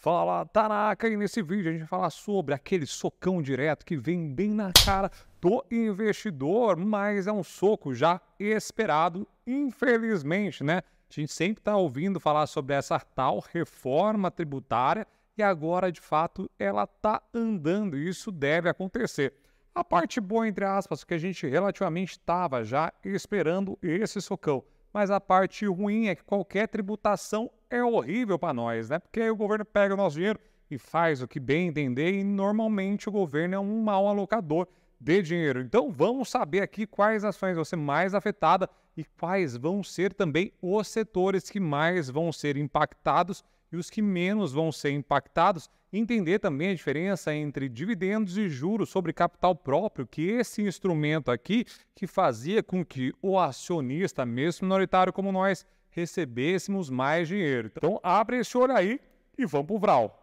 Fala, Tanaka, e nesse vídeo a gente vai falar sobre aquele socão direto que vem bem na cara do investidor, mas é um soco já esperado, infelizmente, né? A gente sempre está ouvindo falar sobre essa tal reforma tributária e agora, de fato, ela está andando e isso deve acontecer. A parte boa, entre aspas, é que a gente relativamente estava já esperando esse socão. Mas a parte ruim é que qualquer tributação é horrível para nós, né? Porque aí o governo pega o nosso dinheiro e faz o que bem entender, e normalmente o governo é um mau alocador de dinheiro. Então vamos saber aqui quais ações vão ser mais afetadas e quais vão ser também os setores que mais vão ser impactados e os que menos vão ser impactados. Entender também a diferença entre dividendos e juros sobre capital próprio, que esse instrumento aqui que fazia com que o acionista, mesmo minoritário como nós, recebêssemos mais dinheiro. Então abre esse olho aí e vamos pro Vral.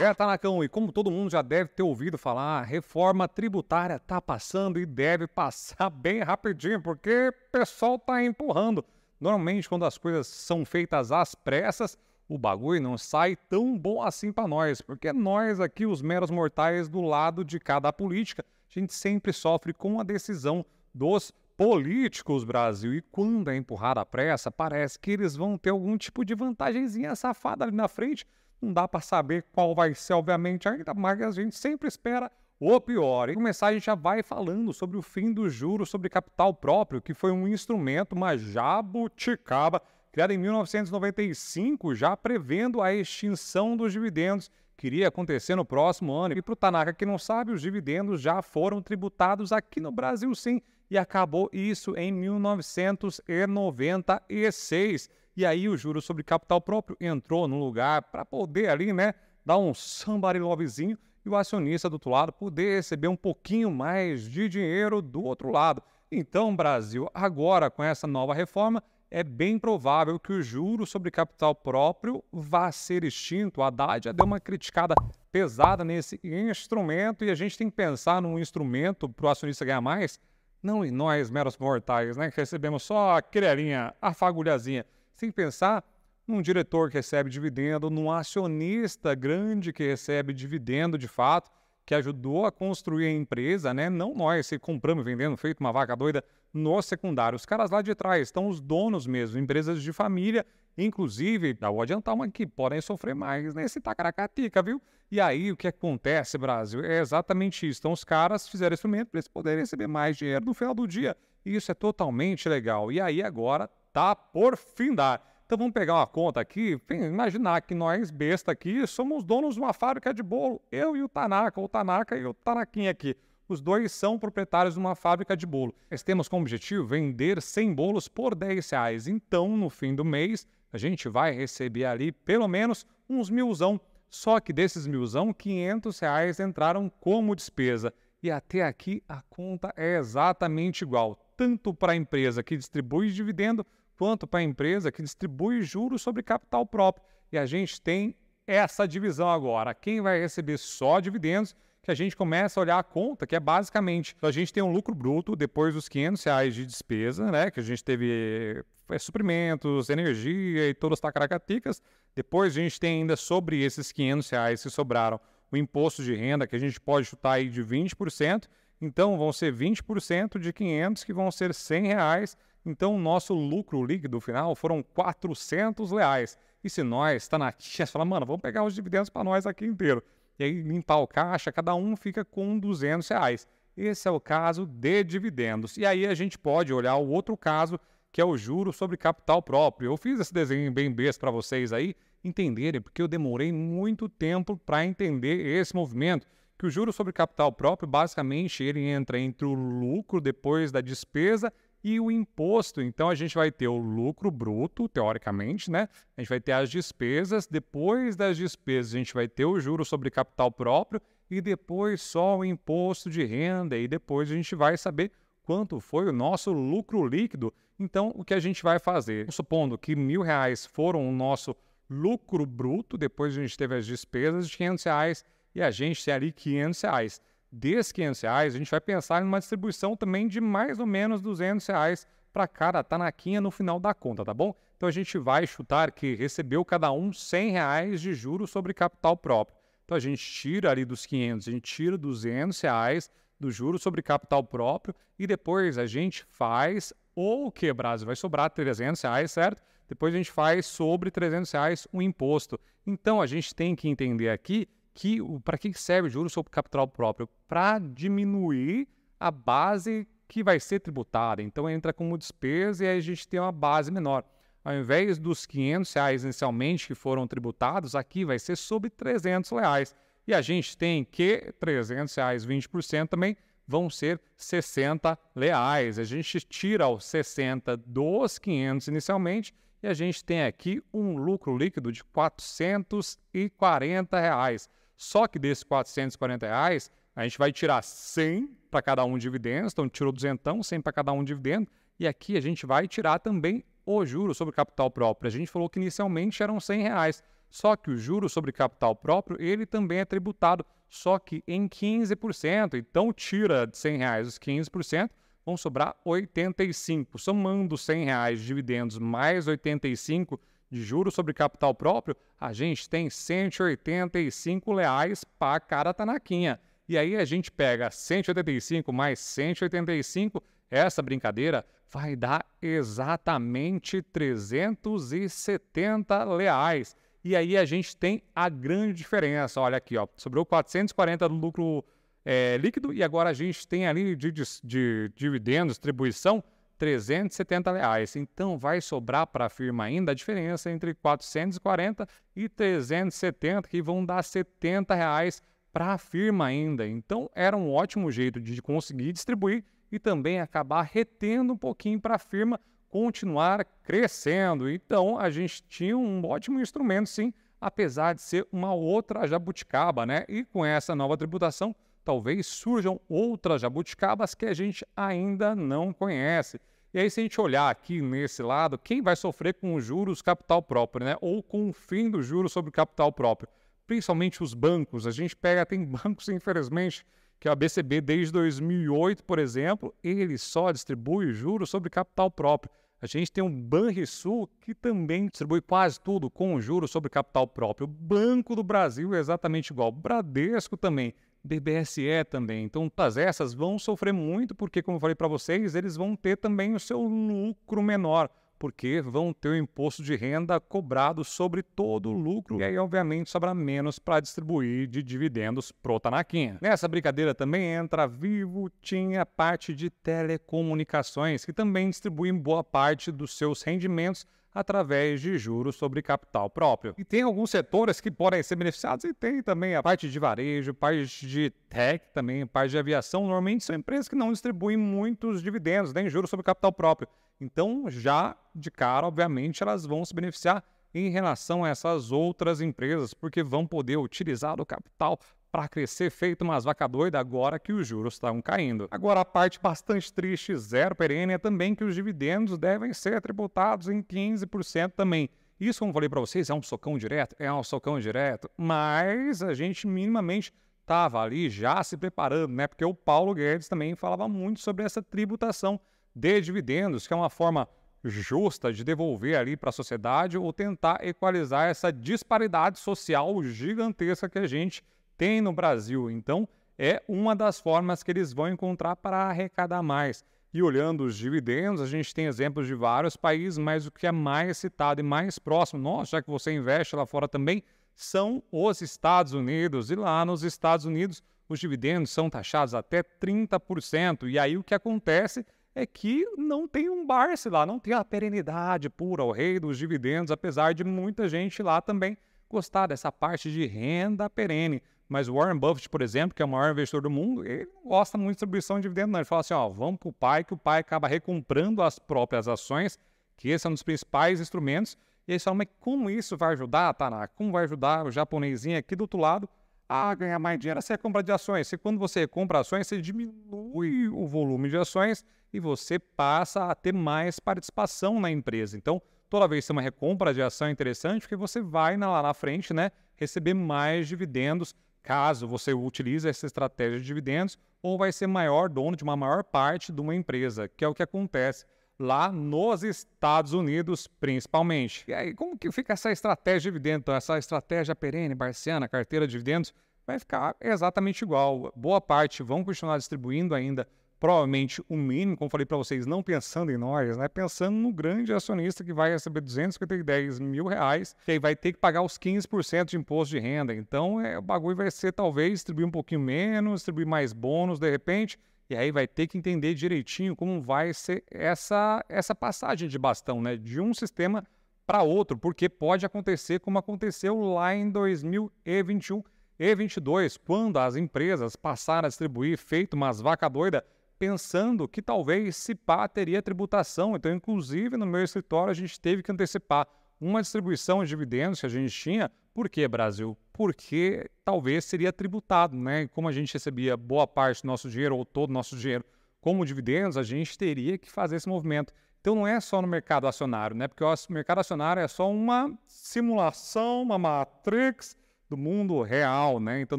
É, Tanacão, e como todo mundo já deve ter ouvido falar, a reforma tributária tá passando e deve passar bem rapidinho, porque o pessoal tá empurrando. Normalmente, quando as coisas são feitas às pressas, o bagulho não sai tão bom assim para nós, porque é nós aqui, os meros mortais do lado de cada política, a gente sempre sofre com a decisão dos políticos, Brasil. E quando é empurrada a pressa, parece que eles vão ter algum tipo de vantagemzinha safada ali na frente. Não dá para saber qual vai ser, obviamente, ainda mais a gente sempre espera o pior. E começar, a gente já vai falando sobre o fim do juro sobre capital próprio, que foi um instrumento, uma jabuticaba criada em 1995, já prevendo a extinção dos dividendos que iria acontecer no próximo ano. E para o Tanaka que não sabe, os dividendos já foram tributados aqui no Brasil, sim, e acabou isso em 1996. E aí o juro sobre capital próprio entrou no lugar para poder ali, né, dar um somebody lovezinho e o acionista do outro lado poder receber um pouquinho mais de dinheiro do outro lado. Então, Brasil, agora com essa nova reforma, é bem provável que o juro sobre capital próprio vá ser extinto. A Haddad já deu uma criticada pesada nesse instrumento e a gente tem que pensar num instrumento para o acionista ganhar mais, não em nós, meros mortais, né? Que recebemos só a querelinha, a fagulhazinha. tem que pensar num diretor que recebe dividendo, num acionista grande que recebe dividendo de fato que ajudou a construir a empresa, né? Não nós se compramos vendendo, feito uma vaca doida no secundário. Os caras lá de trás estão os donos mesmo, empresas de família, inclusive, vou adiantar uma que podem sofrer mais nesse né? tacaracatica, viu? E aí o que acontece, Brasil? É exatamente isso. Então os caras fizeram esse instrumento para eles poderem receber mais dinheiro no final do dia. E isso é totalmente legal. E aí agora tá por fim dar. Então vamos pegar uma conta aqui, imaginar que nós, besta aqui, somos donos de uma fábrica de bolo. Eu e o Tanaka, o Tanaka e o Tanaquinha aqui. Os dois são proprietários de uma fábrica de bolo. Nós temos como objetivo vender 100 bolos por 10 reais. Então, no fim do mês, a gente vai receber ali pelo menos uns milzão. Só que desses milzão, 500 reais entraram como despesa. E até aqui a conta é exatamente igual, tanto para a empresa que distribui dividendo quanto para a empresa que distribui juros sobre capital próprio. E a gente tem essa divisão agora. Quem vai receber só dividendos, que a gente começa a olhar a conta, que é basicamente, então a gente tem um lucro bruto depois dos 500 reais de despesa, né, que a gente teve é, suprimentos, energia e todas as tacaracaticas. Depois a gente tem ainda sobre esses 500 reais que sobraram o imposto de renda, que a gente pode chutar aí de 20%. Então, vão ser 20% de 500, que vão ser 100 reais, então, nosso lucro líquido final foram 400 reais. E se nós, está na tia, fala, mano, vamos pegar os dividendos para nós aqui inteiro. E aí, limpar o caixa, cada um fica com 200 reais. Esse é o caso de dividendos. E aí, a gente pode olhar o outro caso, que é o juro sobre capital próprio. Eu fiz esse desenho bem besta para vocês aí entenderem, porque eu demorei muito tempo para entender esse movimento que o juro sobre capital próprio, basicamente, ele entra entre o lucro depois da despesa e o imposto. Então a gente vai ter o lucro bruto, teoricamente, né? A gente vai ter as despesas, depois das despesas a gente vai ter o juro sobre capital próprio e depois só o imposto de renda e depois a gente vai saber quanto foi o nosso lucro líquido. Então o que a gente vai fazer? Supondo que mil reais foram o nosso lucro bruto, depois a gente teve as despesas de 500 reais e a gente tem ali 500 reais desses 500 reais, a gente vai pensar em uma distribuição também de mais ou menos 200 reais para cada tanaquinha no final da conta, tá bom? Então a gente vai chutar que recebeu cada um 100 reais de juros sobre capital próprio. Então a gente tira ali dos 500, a gente tira 200 reais do juro sobre capital próprio e depois a gente faz ou quebrar, vai sobrar 300 reais, certo? Depois a gente faz sobre 300 reais um imposto. Então a gente tem que entender aqui que para que serve juros sobre capital próprio? Para diminuir a base que vai ser tributada. Então entra como despesa e aí a gente tem uma base menor. Ao invés dos 500 reais inicialmente que foram tributados, aqui vai ser sobre 300 reais. E a gente tem que 300 reais, 20% também vão ser 60 reais. A gente tira os 60 dos 500 inicialmente e a gente tem aqui um lucro líquido de 440 reais. Só que desses 440 reais, a gente vai tirar 100 para cada um de dividendos, então tirou 200, 100 para cada um de dividendo, e aqui a gente vai tirar também o juro sobre capital próprio. A gente falou que inicialmente eram 100 reais, só que o juro sobre capital próprio, ele também é tributado, só que em 15%. Então tira de 100 reais os 15%, vão sobrar 85. Somando 100 reais de dividendos mais 85 de juros sobre capital próprio, a gente tem 185 reais para cara tanaquinha. E aí a gente pega 185 mais 185, essa brincadeira vai dar exatamente 370 reais. E aí a gente tem a grande diferença. Olha aqui, ó, sobrou 440 do lucro é, líquido e agora a gente tem ali de, de, de dividendo, distribuição, 370 reais. Então vai sobrar para a firma ainda a diferença entre 440 e 370, que vão dar 70 reais para a firma ainda. Então era um ótimo jeito de conseguir distribuir e também acabar retendo um pouquinho para a firma continuar crescendo. Então a gente tinha um ótimo instrumento, sim, apesar de ser uma outra jabuticaba, né? E com essa nova tributação talvez surjam outras jabuticabas que a gente ainda não conhece. E aí, se a gente olhar aqui nesse lado, quem vai sofrer com os juros capital próprio, né? Ou com o fim do juros sobre capital próprio? Principalmente os bancos. A gente pega, tem bancos, infelizmente, que é a BCB desde 2008, por exemplo, ele só distribui juros sobre capital próprio. A gente tem um Banrisul que também distribui quase tudo com juros sobre capital próprio. O Banco do Brasil é exatamente igual. Bradesco também. BBSE também. Então, todas essas vão sofrer muito, porque, como eu falei para vocês, eles vão ter também o seu lucro menor, porque vão ter o imposto de renda cobrado sobre todo o lucro, e aí, obviamente, sobra menos para distribuir de dividendos pro Tanaquinha. Nessa brincadeira também entra Vivo, tinha parte de telecomunicações, que também distribui boa parte dos seus rendimentos através de juros sobre capital próprio. E tem alguns setores que podem ser beneficiados e tem também a parte de varejo, parte de tech também, parte de aviação. Normalmente são empresas que não distribuem muitos dividendos, nem juros sobre capital próprio. Então, já de cara, obviamente, elas vão se beneficiar em relação a essas outras empresas, porque vão poder utilizar o capital para crescer feito umas vaca doida agora que os juros estão caindo. Agora, a parte bastante triste, zero perene, é também que os dividendos devem ser tributados em 15% também. Isso, como falei para vocês, é um socão direto? É um socão direto, mas a gente minimamente estava ali já se preparando, né? Porque o Paulo Guedes também falava muito sobre essa tributação de dividendos, que é uma forma justa de devolver ali para a sociedade ou tentar equalizar essa disparidade social gigantesca que a gente tem no Brasil. Então, é uma das formas que eles vão encontrar para arrecadar mais. E olhando os dividendos, a gente tem exemplos de vários países, mas o que é mais citado e mais próximo, nossa, já que você investe lá fora também, são os Estados Unidos. E lá nos Estados Unidos, os dividendos são taxados até 30%. E aí o que acontece é que não tem um Barce lá, não tem a perenidade pura, o rei dos dividendos, apesar de muita gente lá também gostar dessa parte de renda perene. Mas o Warren Buffett, por exemplo, que é o maior investidor do mundo, ele não gosta muito de distribuição de dividendos, não. Ele fala assim: ó, vamos para o pai, que o pai acaba recomprando as próprias ações, que esse é um dos principais instrumentos. E aí você fala, mas como isso vai ajudar, Taná? Como vai ajudar o japonesinho aqui do outro lado a ganhar mais dinheiro? Você é compra de ações. Se quando você compra ações, você diminui o volume de ações e você passa a ter mais participação na empresa. Então, toda vez que uma recompra de ação é interessante, porque você vai lá na frente, né, receber mais dividendos, caso você utilize essa estratégia de dividendos, ou vai ser maior dono de uma maior parte de uma empresa, que é o que acontece lá nos Estados Unidos, principalmente. E aí, como que fica essa estratégia de dividendos? Então, essa estratégia perene, barciana, carteira de dividendos, vai ficar exatamente igual. Boa parte vão continuar distribuindo ainda provavelmente o mínimo, como falei para vocês, não pensando em nós, né? Pensando no grande acionista que vai receber 250 mil reais, que aí vai ter que pagar os 15% de imposto de renda. Então, é, o bagulho vai ser talvez distribuir um pouquinho menos, distribuir mais bônus de repente. E aí vai ter que entender direitinho como vai ser essa, essa passagem de bastão, né? De um sistema para outro, porque pode acontecer como aconteceu lá em 2021 e 22, quando as empresas passaram a distribuir feito umas vaca doida pensando que talvez CIPA teria tributação. Então, inclusive, no meu escritório, a gente teve que antecipar uma distribuição de dividendos que a gente tinha. Por que, Brasil? Porque talvez seria tributado, né? Como a gente recebia boa parte do nosso dinheiro, ou todo o nosso dinheiro, como dividendos, a gente teria que fazer esse movimento. Então, não é só no mercado acionário, né? Porque o mercado acionário é só uma simulação, uma matrix do mundo real, né? Então,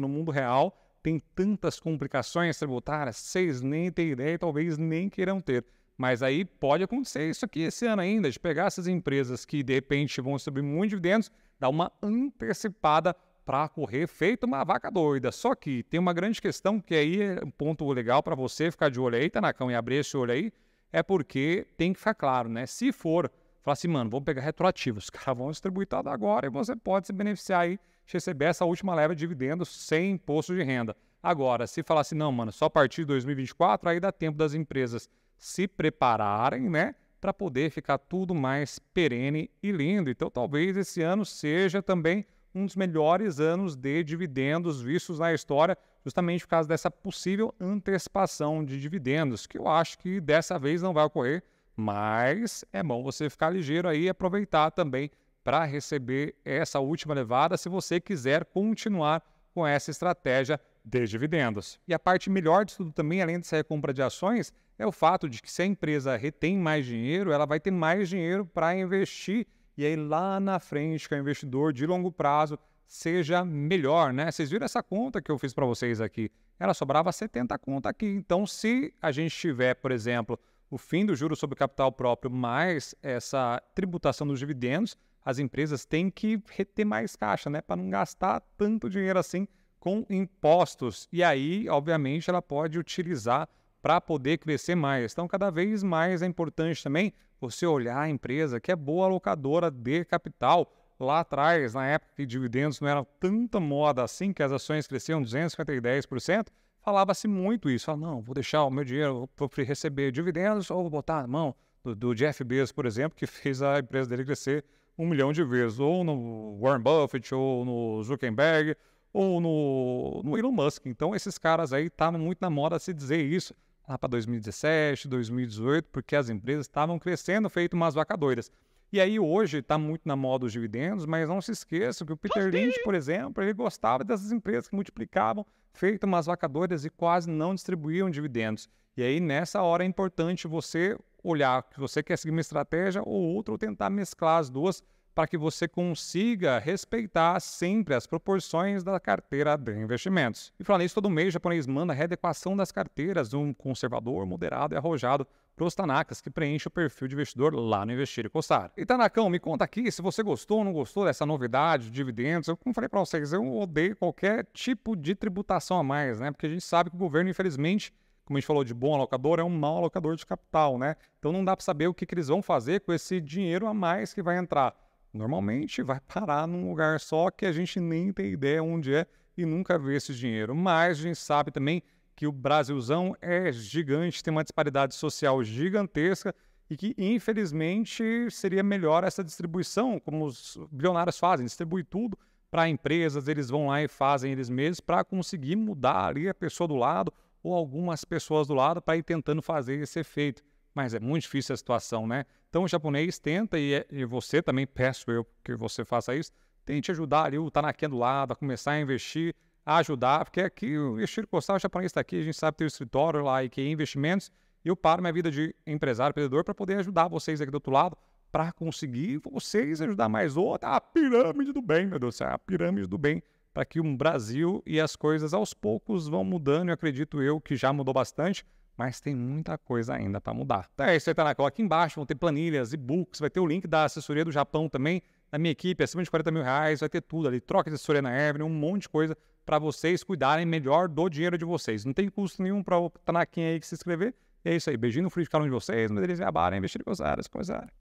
no mundo real, tem tantas complicações tributárias, ah, vocês nem têm ideia e talvez nem queiram ter. Mas aí pode acontecer isso aqui esse ano ainda, de pegar essas empresas que de repente vão subir muito dividendos, dar uma antecipada para correr feito uma vaca doida. Só que tem uma grande questão que aí é um ponto legal para você ficar de olho aí, Tanacão, e abrir esse olho aí, é porque tem que ficar claro, né? Se for, falar assim, mano, vamos pegar retroativo, os caras vão distribuir tudo agora e você pode se beneficiar aí receber essa última leva de dividendos sem imposto de renda. Agora, se falar assim, não, mano, só a partir de 2024, aí dá tempo das empresas se prepararem, né? Para poder ficar tudo mais perene e lindo. Então, talvez esse ano seja também um dos melhores anos de dividendos vistos na história, justamente por causa dessa possível antecipação de dividendos, que eu acho que dessa vez não vai ocorrer, mas é bom você ficar ligeiro aí e aproveitar também para receber essa última levada se você quiser continuar com essa estratégia de dividendos. E a parte melhor de tudo também, além dessa recompra de ações, é o fato de que se a empresa retém mais dinheiro, ela vai ter mais dinheiro para investir e aí lá na frente, que é o investidor de longo prazo seja melhor, né? Vocês viram essa conta que eu fiz para vocês aqui? Ela sobrava 70 conta aqui. Então, se a gente tiver, por exemplo, o fim do juro sobre capital próprio mais essa tributação dos dividendos, as empresas têm que reter mais caixa, né? Para não gastar tanto dinheiro assim com impostos. E aí, obviamente, ela pode utilizar para poder crescer mais. Então, cada vez mais é importante também você olhar a empresa que é boa alocadora de capital. Lá atrás, na época que dividendos não era tanta moda assim, que as ações cresciam 250 e 10%, falava-se muito isso. Falava, não, vou deixar o meu dinheiro, vou receber dividendos ou vou botar a mão do, do Jeff Bezos, por exemplo, que fez a empresa dele crescer um milhão de vezes, ou no Warren Buffett, ou no Zuckerberg, ou no, no Elon Musk. Então, esses caras aí estavam tá muito na moda se dizer isso lá para 2017, 2018, porque as empresas estavam crescendo feito umas vacadoiras. E aí hoje está muito na moda os dividendos, mas não se esqueça que o Peter Lynch, por exemplo, ele gostava dessas empresas que multiplicavam, feito umas vacadoras e quase não distribuíam dividendos. E aí nessa hora é importante você olhar que você quer seguir uma estratégia ou outra, ou tentar mesclar as duas para que você consiga respeitar sempre as proporções da carteira de investimentos. E falando isso, todo mês o japonês manda a readequação das carteiras de um conservador, moderado e arrojado para os Tanakas, que preenche o perfil de investidor lá no Investir e Coçar. E Tanakão, me conta aqui se você gostou ou não gostou dessa novidade de dividendos. Eu, como falei para vocês, eu odeio qualquer tipo de tributação a mais, né? Porque a gente sabe que o governo, infelizmente, como a gente falou de bom alocador, é um mau alocador de capital, né? Então não dá para saber o que, que eles vão fazer com esse dinheiro a mais que vai entrar. Normalmente vai parar num lugar só que a gente nem tem ideia onde é e nunca vê esse dinheiro. Mas a gente sabe também que o Brasilzão é gigante, tem uma disparidade social gigantesca e que, infelizmente, seria melhor essa distribuição, como os bilionários fazem, distribui tudo para empresas, eles vão lá e fazem eles mesmos para conseguir mudar ali a pessoa do lado ou algumas pessoas do lado para ir tentando fazer esse efeito. Mas é muito difícil a situação, né? Então o japonês tenta e, é, e você também, peço eu que você faça isso, tente ajudar ali o Tanaken do lado, a começar a investir, a ajudar, porque aqui o estilo postal o japonês está aqui, a gente sabe que tem o escritório lá e que é investimentos, e eu paro minha vida de empresário, empreendedor, para poder ajudar vocês aqui do outro lado, para conseguir vocês ajudar mais outra, a pirâmide do bem, meu Deus do céu, a pirâmide do bem para que o Brasil e as coisas aos poucos vão mudando. Eu acredito eu que já mudou bastante, mas tem muita coisa ainda para mudar. Então é isso aí, tá na cola aqui embaixo. Vão ter planilhas, e-books, vai ter o link da assessoria do Japão também, na minha equipe, acima de 40 mil reais, vai ter tudo ali. Troca de assessoria na Avenue, um monte de coisa para vocês cuidarem melhor do dinheiro de vocês. Não tem custo nenhum para o Tanakin aí que se inscrever. é isso aí, beijinho no frio de cada um de vocês, mas eles me abarem, investir em coisas, coisas.